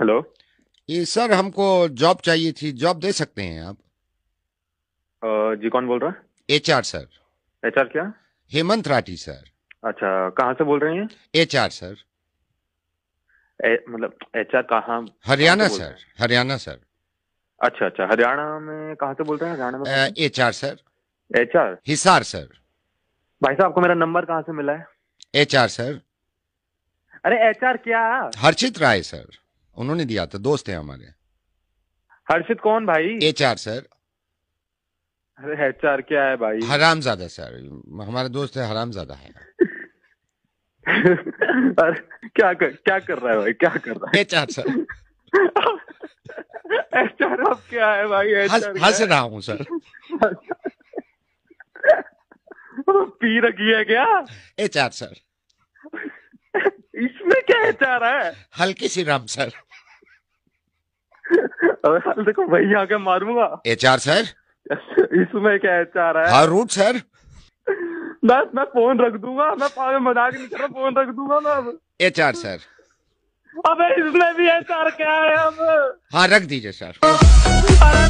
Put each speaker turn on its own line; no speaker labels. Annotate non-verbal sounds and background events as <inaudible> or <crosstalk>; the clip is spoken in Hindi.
हेलो ये सर हमको जॉब चाहिए थी जॉब दे सकते हैं आप जी कौन बोल रहा है H R sir H R क्या हेमंत राठी सर
अच्छा कहाँ से बोल रहे हैं एच आर सर ए, मतलब एच आर कहा
हरियाणा सर हरियाणा सर
अच्छा अच्छा हरियाणा में कहाँ से बोल रहे हैं हरियाणा में H R sir H R Hisar sir भाई साहब आपको मेरा नंबर कहाँ से मिला है
एच आर सर अरे एच आर क्या हर्षित राय सर उन्होंने दिया था दोस्त है हमारे हर्षित कौन भाई एच आर सर
अरे एच आर क्या है भाई
ज्यादा सर हमारा दोस्त है ज्यादा है <laughs> अरे
क्या कर क्या कर रहा है भाई क्या
कर रहा है H R sir
H R अब क्या है भाई एच आर हंस
रहा हूँ सर <laughs> पी रखी है क्या एच आर सर <laughs> इसमें क्या आ रहा है
हल्की सी राम सर देखो वही आके मारूंगा एच आर सर इसमें क्या एच आर है हाँ रूट सर मैं मैं फोन रख दूंगा मैं पावे मजाक नहीं कर रहा फोन रख दूंगा मैं
एच आर सर अबे इसमें भी एच आर क्या है अब हाँ रख दीजिए सर अरे